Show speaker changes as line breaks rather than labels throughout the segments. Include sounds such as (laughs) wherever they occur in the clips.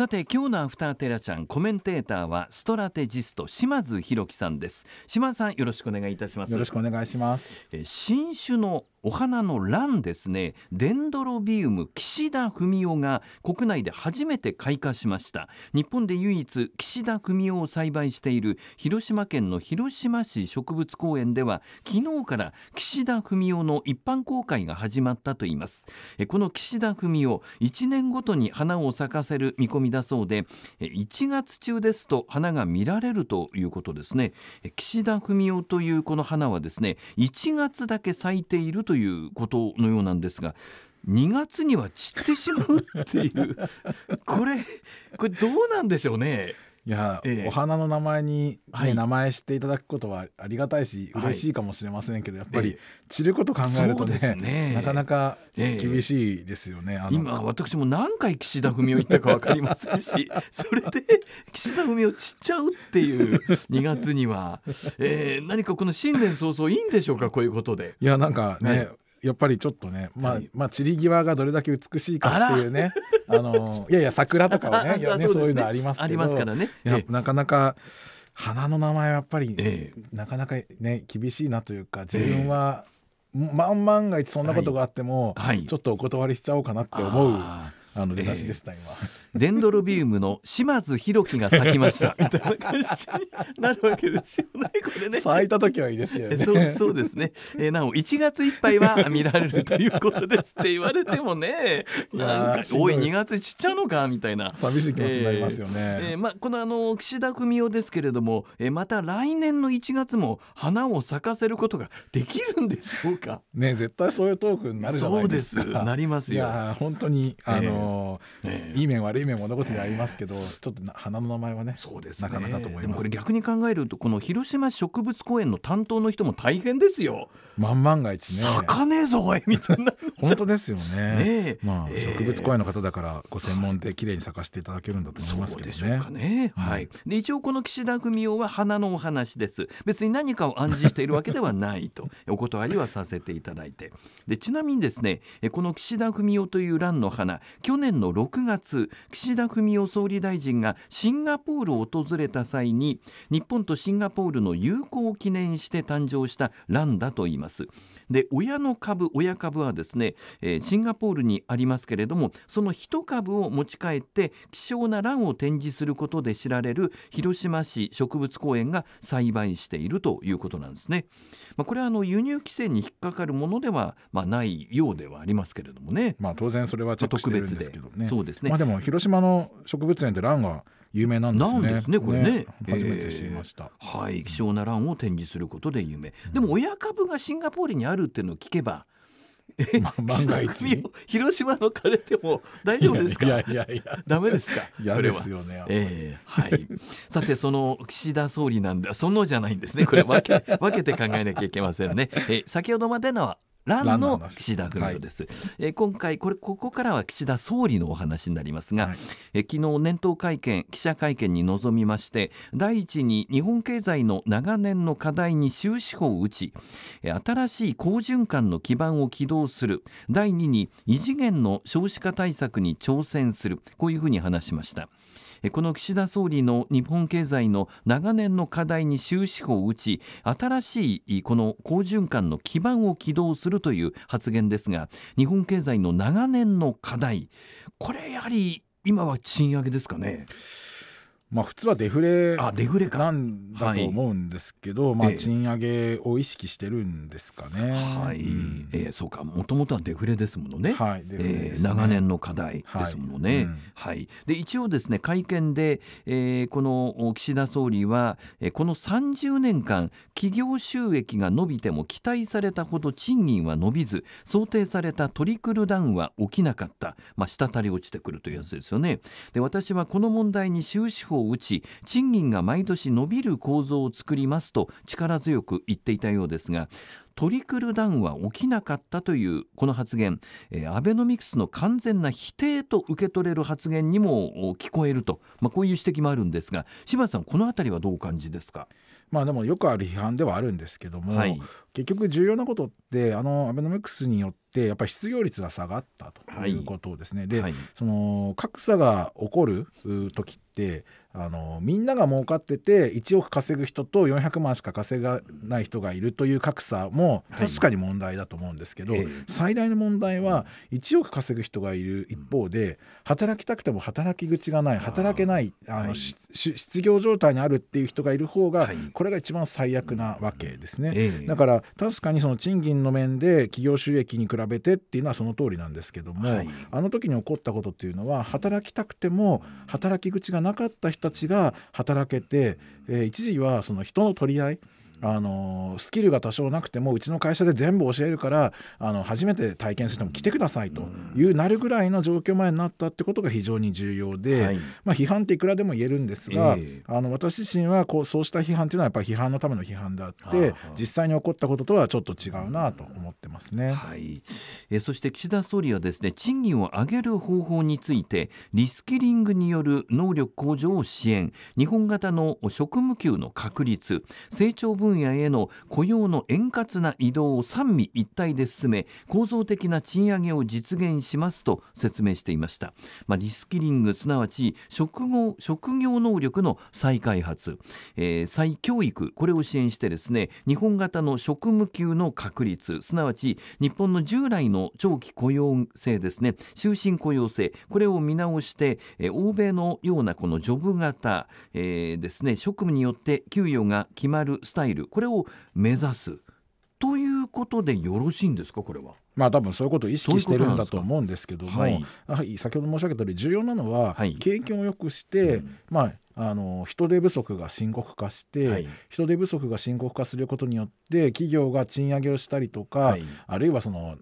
さて今日のアフターテラちゃんコメンテーターはストラテジスト島津弘樹さんです島津さんよろしくお願いいたしますよろしくお願いしますえ新種のお花の蘭ですねデンドロビウム岸田文雄が国内で初めて開花しました日本で唯一岸田文雄を栽培している広島県の広島市植物公園では昨日から岸田文雄の一般公開が始まったといいますこの岸田文雄1年ごとに花を咲かせる見込みだそうで1月中ですと花が見られるということですね岸田文雄というこの花はですね1月だけ咲いているということのようなんですが2月には散ってしまうっていうこれこれどうなんでしょうね。いや、ええ、お花の名前に、ねはい、名前していた
だくことはありがたいし嬉しいかもしれませんけど、はい、やっぱり散ること考えるとねね、なかなか厳しいですよね。今私も何回岸田文雄言ったか分かりませんし (laughs) それ
で岸田文雄散っちゃうっていう2月には、えー、何かこの新年早々いいんでしょうかこういうことで。い
やなんかね、やっぱりちょっとね、まあ、まあ散り際がどれだけ美しいかっていうね
(laughs) あのいやいや桜とかはね (laughs) ね、そういうのありますけどありますからね、
なかなか花の名前はやっぱり、え、なかなかね厳しいなというか自分は、ええ、万万が一そんなこと
があっても、はい、ちょっとお断りしちゃおうかなって思う。あの出だしでした、えー、今デンドロビウムの島津弘樹が咲きました (laughs) みたいな感じになるわけですよね
これね咲いた時はいいですよねそうそう
ですね、(laughs) えー、なお1月いっぱいは見られるということですって言われてもね (laughs) なんかおい2月ちっちゃのかみたいな寂しい気持ちになりますよね、えー、えー、まあ、このあの岸田文雄ですけれども、えー、また来年の1月も花を咲かせることができるんでしょうかね絶対そういうトーク
になるじゃないですかそうですなりますよ本当にあの、えー
いい面悪い面物事でありますけど、ちょっと花の名前はねそうですなかなかと思いますこれ逆に考えるとこの広島植物公園の担当の人も大変ですよ万万が一ね咲かねえぞおいみたいな (laughs) 本当ですよね (laughs) まあ、植物公園の方だからご専門で綺麗に咲かせていただけるんだと思いますけどねはいで一応この岸田文雄は花のお話です別に何かを暗示しているわけではないと (laughs) お断りはさせていただいてでちなみにですねこの岸田文雄という蘭の花去年の6月岸田文雄総理大臣がシンガポールを訪れた際に日本とシンガポールの友好を記念して誕生したランだと言いますで親の株親株はですね、えー、シンガポールにありますけれどもその1株を持ち帰って希少なランを展示することで知られる広島市植物公園が栽培しているということなんですね、まあ、これはあの輸入規制に引っかかるものではまあ、ないようではありますけれどもねまあ当然それはちょっとしてですけどねそうですね、まあ、でも
広島の植物園ってランが
有名なんですね。すねこれね、ね、初めて知りました、えー、はい希少なランを展示することで有名、うん、でも親株がシンガポールにあるっていうのを聞けば (laughs) ま、万が一広島の枯れても大丈夫ですかいやいやいやダメですかやですよねえー、はいさてその岸田総理なんだそのじゃないんですねこれ分け分けて考えなきゃいけませんね、えー、先ほどまでのはランの岸田文雄です、はい、え今回これここからは岸田総理のお話になりますが、はい、え昨日年頭会見記者会見に臨みまして第一に日本経済の長年の課題に終止符を打ち新しい好循環の基盤を起動する第二に異次元の少子化対策に挑戦するこういうふうに話しました。この岸田総理の日本経済の長年の課題に終止符を打ち新しいこの好循環の基盤を起動するという発言ですが日本経済の長年の課題これやはり今は賃上げですかね。まあ、普通はデフレなんだと思うんですけ
ど、はい、まあ、賃上げを意識してるんですかね。はい、うん、えー、そうかもともと
はデフレですものね,、はいねえー、長年の課題ですものね。はい、うんはい、で一応ですね会見で、えー、この岸田総理は、えー、この30年間企業収益が伸びても期待されたほど賃金は伸びず想定されたトリクルダウンは起きなかった、まあ、滴り落ちてくるというやつですよね。で私はこの問題に終止符を打ち賃金が毎年伸びる構造を作りますと力強く言っていたようですがトリクルダウンは起きなかったというこの発言、えー、アベノミクスの完全な否定と受け取れる発言にも聞こえると、まあ、こういう指摘もあるんですが柴田さん、この辺りはどうお感じですか。まあ、でもよく
ある批判ではあるんですけども、はい、結局重要なことってあのアベノミクスによってやっぱり失業率が下がったということですね、はい、で、はい、その格差が起こる時ってあのみんなが儲かってて1億稼ぐ人と400万しか稼がない人がいるという格差も確かに問題だと思うんですけど、はい、最大の問題は1億稼ぐ人がいる一方で働きたくても働き口がない働けないあの、失業状態にあるっていう人がいる方がこれが一番最悪なわけですね。だから確かにその賃金の面で企業収益に比べてっていうのはその通りなんですけども、はい、あの時に起こったことっていうのは働きたくても働き口がなかった人たちが働けて、えー、一時はその人の取り合いあのスキルが多少なくてもうちの会社で全部教えるからあの初めて体験する人も来てくださいというなるぐらいの状況前になったってことが非常に重要で、はい、まあ、批判っていくらでも言えるんですが、えー、あの私自身はこうそうした批判というのはやっぱり批判のための批判であって実際に起こったこととはちょっと違うなと思ってますね、はい、
えそして岸田総理はですね賃金を上げる方法についてリスキリングによる能力向上を支援日本型の職務給の確立成長分分野への雇用の円滑な移動を三位一体で進め構造的な賃上げを実現しますと説明していました、まあ、リスキリングすなわち職業職業能力の再開発、えー、再教育これを支援してですね日本型の職務給の確立すなわち日本の従来の長期雇用制ですね終身雇用制これを見直して、えー、欧米のようなこのジョブ型、えー、ですね職務によって給与が決まるスタイルるこれを目指すということでよろしいんですかこれは。まあ、多分そう
いうことを意識してるんだと思うんですけども、はい、先ほど申し上げたように重要なのは、経験をよくして、はいまあ、あの人手不足が深刻化して、はい、人手不足が深刻化することによって企業が賃上げをしたりとか、あるいはその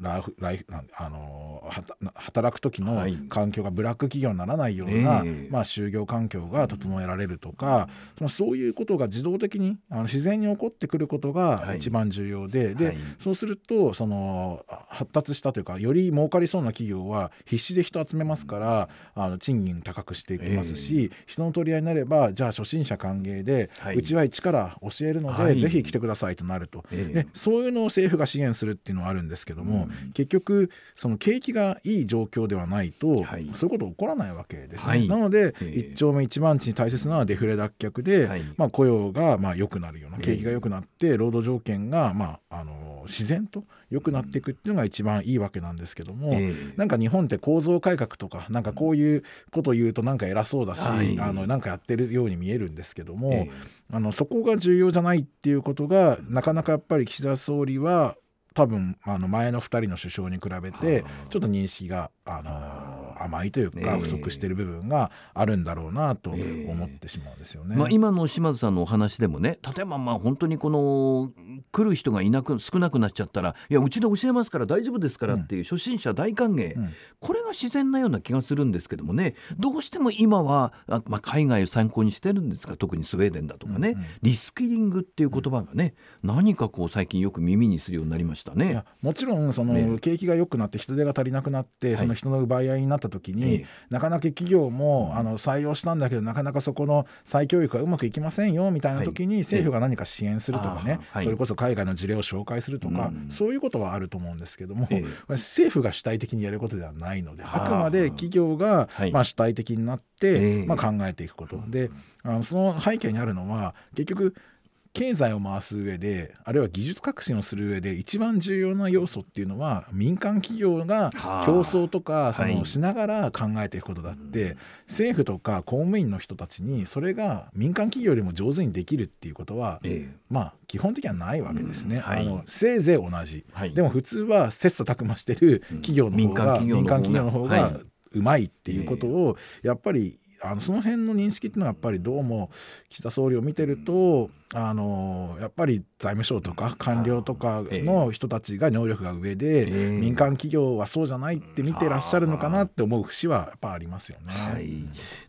ライフライフあの働く時の環境がブラック企業にならないような、はい、まあ、就業環境が整えられるとか、そのそういうことが自動的にあの自然に起こってくることが一番重要ではい、で、はい、そうするとその発達したというかより儲かりそうな企業は必死で人集めますから、あの賃金高くしていきますし、人の取り合いになればじゃあ初心者歓迎で、うちは一から教えるので、ぜひ来てくださいとなると、でそういうのを政府が支援するっていうのはあるんですけども、も、うん、結局その景気がいい状況ではないと、はい、そういうこと起こらないわけですね、はい、なので一丁目一番地に大切なのはデフレ脱却で、はい、まあ、雇用がまあ良くなるような景気が良くなって、労働条件がまああの自然と良くなっていくっていうのが一番いいわけなんですけども、えー、なんか日本って構造改革とかなんかこういうこと言うとなんか偉そうだし、はい、あのなんかやってるように見えるんですけども、えー、あのそこが重要じゃないっていうことがなかなかやっぱり岸田総理は多分あの前の2人の首相に比べてちょっと認識があの甘いというか不足している部分があるんだろうなと思ってしまうんですよね。まあ、
今の島津さんのお話でもね例えばまあ本当にこの来る人がいなく少なくなっちゃったらいやうちで教えますから大丈夫ですからっていう初心者大歓迎、うんうん、これが自然なような気がするんですけどもねどうしても今は、まあ、海外を参考にしてるんですが特にスウェーデンだとかね、うんうん、リスキリングっていう言葉がね、何かこう最近よく耳にするようになりましたね。
もちろんその景気が良くなって人手が足りなくなって、その人の奪い合いになったった時に、なかなか企業もあの採用したんだけどなかなかそこの再教育がうまくいきませんよみたいな時に政府が何か支援するとかね、それこそ海外の事例を紹介するとか、そういうことはあると思うんですけども、政府が主体的にやることではないのであくまで企業が、まあ、主体的になって、まあ、考えていくことであのその背景にあるのは結局経済を回す上であるいは技術革新をする上で一番重要な要素っていうのは民間企業が競争とかそのしながら考えていくことだって、はい、政府とか公務員の人たちにそれが民間企業よりも上手にできるっていうことは、えまあ基本的にはないわけですね、はい、あのせいぜい同じ、はい、でも普通は切磋琢磨してる企業の方が、うん、民間企業の方がうまいっていうことをやっぱりあのその辺の認識っていうのはやっぱりどうも岸田総理を見てると、あのやっぱり財務省とか官僚とかの人たちが能力が上で、民間企業はそうじゃないって見てらっしゃるのかなって思う節はやっぱありますよね、は
い、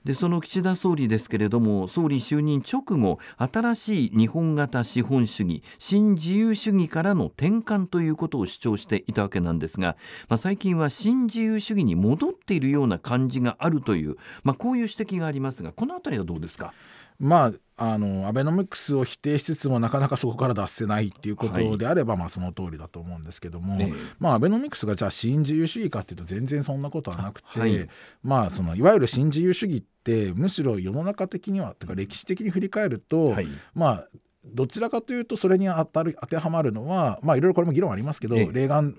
でその岸田総理ですけれども総理就任直後新しい日本型資本主義新自由主義からの転換ということを主張していたわけなんですが、まあ、最近は新自由主義に戻っているような感じがあるという、まあ、こういう指摘がありますがこの辺りはどうですかま
ああのアベノミクスを否定しつつもなかなかそこから脱せないっていうことであれば、はい、まあ、その通りだと思うんですけども、ね、まあ、アベノミクスがじゃあ新自由主義かっていうと全然そんなことはなくて、はい、まあ、そのいわゆる新自由主義ってむしろ世の中的にはとか歴史的に振り返ると、はい、まあどちらかというとそれに当たる当てはまるのはまあいろいろこれも議論ありますけど、レーガン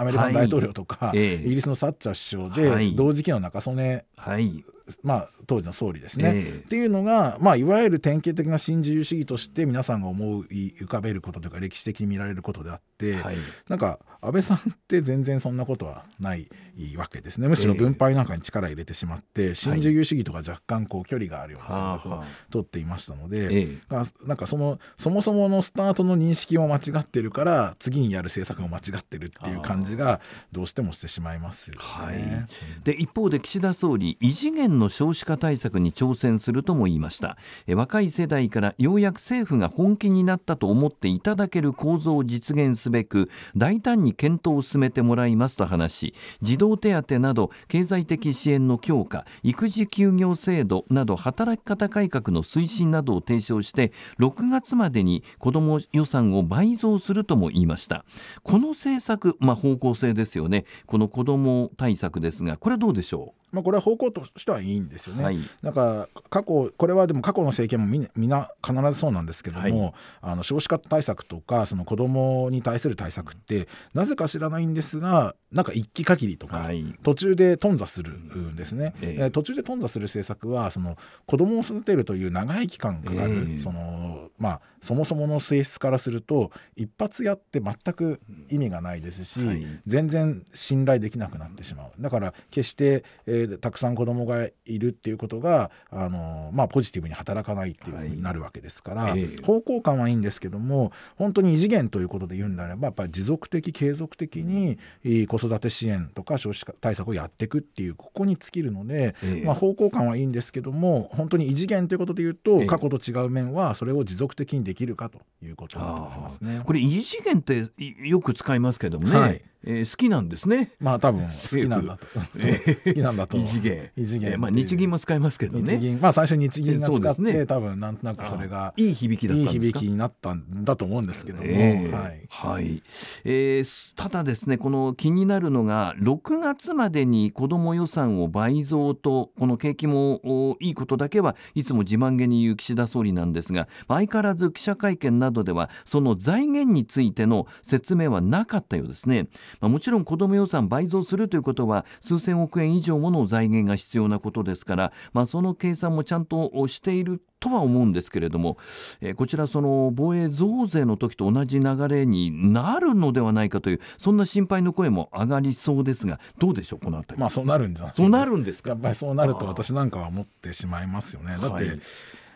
アメリカの大統領とか、イギリス
のサッチャー首相で、同時期の中曽根、まあ、当時の総理ですね、っていうのが、まあ、いわゆる典型的な新自由主義として皆さんが思い浮かべることというか歴史的に見られることであって、はなんか安倍さんって全然そんなことはないわけですねむしろ分配なんかに力入れてしまって、えー、新自由主義とか若干こう距離があるような政策を取っていましたので、なんかそのそもそものスタートの認識も間違ってるから次にやる政策も間違ってるっていう感じが
どうしてもしてしまいますよね、はい、で一方で岸田総理異次元の少子化対策に挑戦するとも言いましたえ若い世代からようやく政府が本気になったと思っていただける構造を実現すべく大胆にに検討を進めてもらいますと話し児童手当など経済的支援の強化育児休業制度など働き方改革の推進などを提唱して6月までに子ども予算を倍増するとも言いましたこの政策、まあ、方向性ですよねこの子ども対策ですがこれはどうでしょ
うまあ、これは方向としてはいいんですよね。はい、なんか過去これはでも過去の政権もみみんな必ずそうなんですけども、はい、あの少子化対策とかその子どもに対する対策ってなぜか知らないんですがなんか一期限りとか、はい、途中で頓挫するんですね。えー、途中で頓挫する政策はその子どもを育てるという長い期間かかる、えー、そのまあ、そもそもの性質からすると一発やって全く意味がないですし、はい、全然信頼できなくなってしまうだから決して、えー、たくさん子供がいるっていうことが、あのー、まあ、ポジティブに働かないっていうふうになるわけですから、はい方向感はいいんですけども本当に異次元ということで言うんであればやっぱり持続的継続的に、え子育て支援とか少子化対策をやっていくっていうここに尽きるので、まあ、方向感はいいんですけども本当に異次元ということで言うと、過去と違う面はそれを持続続的にできるかということだと思いますね。
これ異次元ってよく使いますけどもね、はい、えー、好きなんですね。まあ多分好きなんだと。好きなんだと。異次元。異次元、まあ日銀も使いま
すけどね。日銀まあ最初日銀が使って、ね、多分なんとなくそれがいい響きだいい響きになったんだと思うんですけども。えー、はい。はい。
えー、ただですねこの気になるのが6月までに子ども予算を倍増とこの景気もいいことだけはいつも自慢げに言う岸田総理なんですが相変わらず記者会見などではその財源についての説明はなかったようですね。まあ、もちろん子ども予算倍増するということは数千億円以上もの財源が必要なことですから、まあ、その計算もちゃんとしているとは思うんですけれども、えー、こちらその防衛増税の時と同じ流れになるのではないかというそんな心配の声も上がりそうですがどうでしょうこのあまあそうなるん
じゃそうなるんですかやっぱりそうなると私なんかは思ってしまいますよねだって、はい、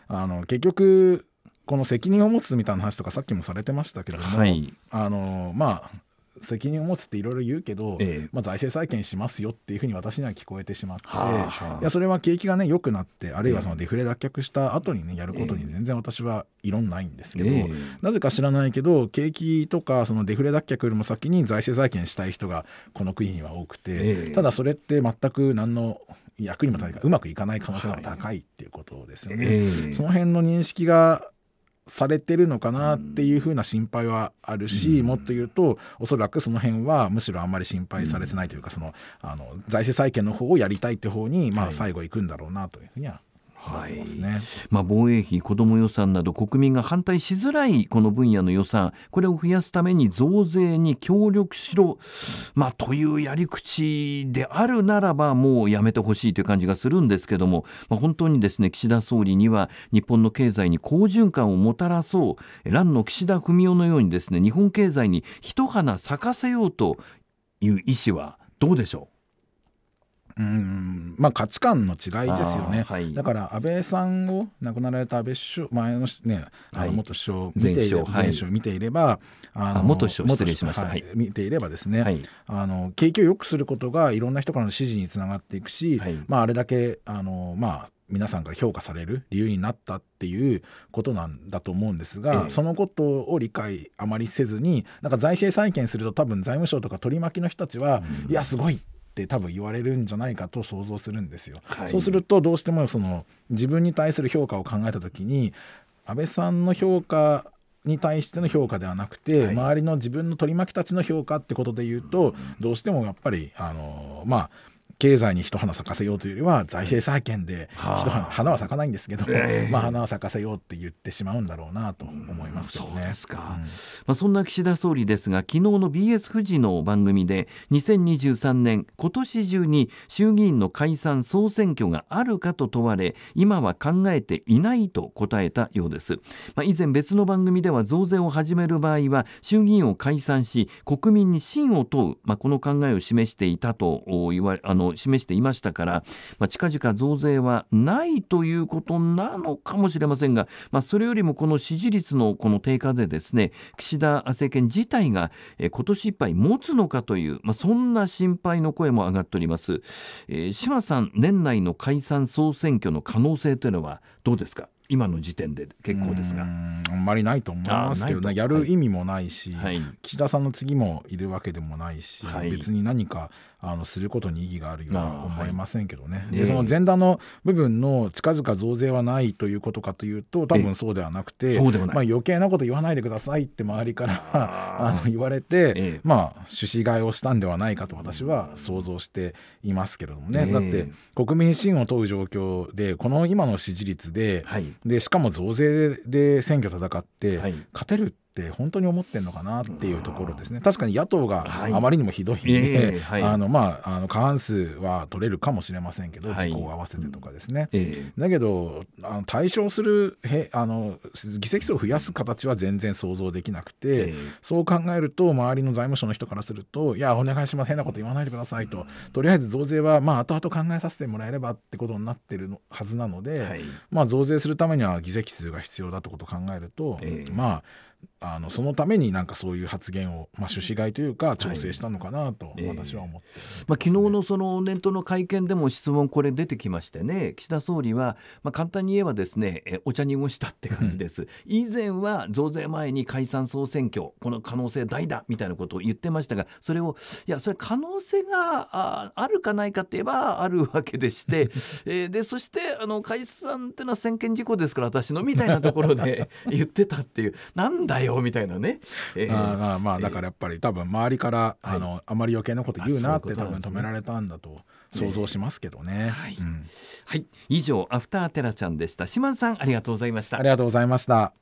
あの結局この責任を持つみたいな話とかさっきもされてましたけれども、はい、あのまあ責任を持つっていろいろ言うけど、ええ、まあ、財政再建しますよっていうふうに私には聞こえてしまって、いやそれは景気がね良くなってあるいはそのデフレ脱却した後にねやることに全然私は異論ないんですけど、え、なぜか知らないけど景気とかそのデフレ脱却よりも先に財政再建したい人がこの国には多くて、ただそれって全く何の役にも立たないうまくいかない可能性が高いっていうことですよね。はい、その辺の認識がされてるのかなっていうふうな心配はあるし、うん、もっと言うとおそらくその辺はむしろあんまり心配されてないというか、うん、そのあの財政再建の方をやりたいって方に、まあ、最後行くんだろうなというふうには
はい、まあ、防衛費、子ども予算など国民が反対しづらいこの分野の予算これを増やすために増税に協力しろ、まあ、というやり口であるならばもうやめてほしいという感じがするんですけども、まあ、本当にですね岸田総理には日本の経済に好循環をもたらそう乱の岸田文雄のようにですね日本経済に一花咲かせようという意思はどうでしょううんまあ、価値観の違いですよね、はい、だか
ら安倍さんを亡くなられた安倍首相前の,、ね、あの元首相見ていはい、前首相見ていればあの元首相失礼しました、はい、見ていればですね、はい、あの景気を良くすることがいろんな人からの支持につながっていくし、まあ、あれだけあの、まあ、皆さんから評価される理由になったっていうことなんだと思うんですが、ええ、そのことを理解あまりせずになんか財政再建すると多分財務省とか取り巻きの人たちは、うん、いやすごいって多分言われるんじゃないかと想像するんですよ。はい、そうするとどうしてもその自分に対する評価を考えた時に安倍さんの評価に対しての評価ではなくて、はい、周りの自分の取り巻きたちの評価ってことで言うと、どうしてもやっぱりあのまあ経済に一花咲かせようというよりは財政再建で一花,、花は咲かないんですけど、まあ、花は咲かせようって言ってしまうんだろうなと思いますけね。うそうですか、うん、ま
あ、そんな岸田総理ですが昨日の BS 富士の番組で2023年今年中に衆議院の解散・総選挙があるかと問われ今は考えていないと答えたようです。まあ、以前別の番組では増税を始める場合は衆議院を解散し国民に信を問う、まあ、この考えを示していたと言わあの示していましたから、まあ、近々増税はないということなのかもしれませんが、まあ、それよりもこの支持率のこの低下でですね岸田政権自体が、え今年いっぱい持つのかという、まあ、そんな心配の声も上がっております、えー、島さん年内の解散総選挙の可能性というのはどうですか今の時点で結構ですがあんまりないと思いますけどねやる意
味もないし、はい、岸田さんの次もいるわけでもないし、はい、別に何かあのすることに意義があるようは思いませんけどね、はい、でその前段の部分の近々増税はないということかというと多分そうではなくて、まあ、余計なこと言わないでくださいって周りからあの言われて、え、まあ趣旨替えをしたんではないかと私は想像していますけれどもね、だって国民信を問う状況でこの今の支持率ではい、でしかも増税で選挙戦って、はい、勝てるってって本当に思ってるのかなっていうところですね、確かに野党があまりにもひどいんで、あのまあ、あの過半数は取れるかもしれませんけど、はい、を合わせてとかですね、えー、だけどあの対象するへあの議席数を増やす形は全然想像できなくて、えー、そう考えると周りの財務省の人からすると、いや、お願いします、変なこと言わないでくださいと、とりあえず増税は、まあ後々考えさせてもらえればってことになってるのはずなので、はい、まあ、増税するためには議席数が必要だってことを考えると、えー、まあ、あのそのためになんかそういう発言を、まあ、趣旨外というか調整したのかなと私は
思って、ねえー、まあ、昨日のその年頭の会見でも質問これ出てきましてね岸田総理は、まあ、簡単に言えばですねえお茶濁したって感じです、以前は増税前に解散総選挙この可能性大だみたいなことを言ってましたがそれをいやそれ可能性がああるかないかといえばあるわけでして、(laughs) えー、でそしてあの解散ってのは専権事項ですから私のみたいなところで (laughs) 言ってたっていうなんだだよ
みたいなね、えー、あまあだからやっぱり多分周りから、あの、あまり余計なこと言うなって多分止められたんだと想
像しますけどね。ねはい、うん、はい、以上アフターテラちゃんでした。島津さんありがとうございました。ありがとうございました。